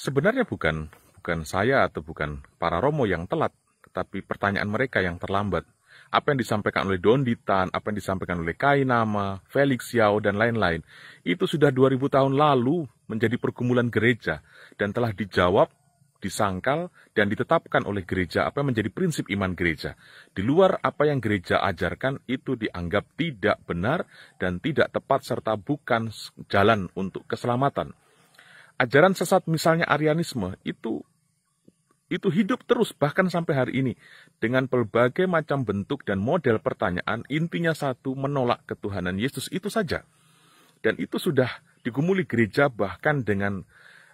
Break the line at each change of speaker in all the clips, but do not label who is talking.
Sebenarnya bukan bukan saya atau bukan para Romo yang telat, tetapi pertanyaan mereka yang terlambat. Apa yang disampaikan oleh Don Ditan, apa yang disampaikan oleh Kainama, Felix Yao, dan lain-lain, itu sudah 2000 tahun lalu menjadi pergumulan gereja dan telah dijawab disangkal dan ditetapkan oleh gereja apa yang menjadi prinsip iman gereja. Di luar apa yang gereja ajarkan itu dianggap tidak benar dan tidak tepat serta bukan jalan untuk keselamatan ajaran sesat misalnya Arianisme itu itu hidup terus bahkan sampai hari ini dengan berbagai macam bentuk dan model pertanyaan intinya satu menolak ketuhanan Yesus itu saja dan itu sudah digumuli gereja bahkan dengan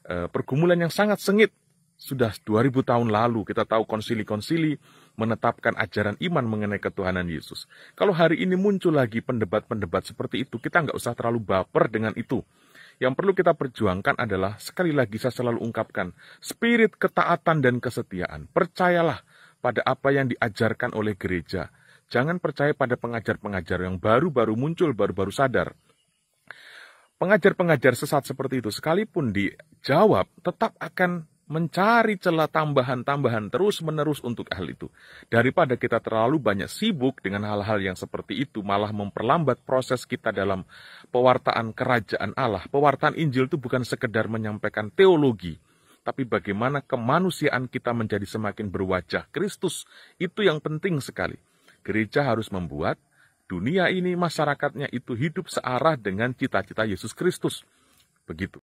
e, pergumulan yang sangat sengit sudah 2000 tahun lalu kita tahu konsili-konsili menetapkan ajaran iman mengenai ketuhanan Yesus. Kalau hari ini muncul lagi pendebat-pendebat seperti itu, kita nggak usah terlalu baper dengan itu. Yang perlu kita perjuangkan adalah, sekali lagi saya selalu ungkapkan, spirit ketaatan dan kesetiaan. Percayalah pada apa yang diajarkan oleh gereja. Jangan percaya pada pengajar-pengajar yang baru-baru muncul, baru-baru sadar. Pengajar-pengajar sesat seperti itu sekalipun dijawab, tetap akan mencari celah tambahan-tambahan terus-menerus untuk hal itu. Daripada kita terlalu banyak sibuk dengan hal-hal yang seperti itu, malah memperlambat proses kita dalam pewartaan kerajaan Allah. Pewartaan Injil itu bukan sekedar menyampaikan teologi, tapi bagaimana kemanusiaan kita menjadi semakin berwajah Kristus. Itu yang penting sekali. Gereja harus membuat dunia ini masyarakatnya itu hidup searah dengan cita-cita Yesus Kristus. Begitu.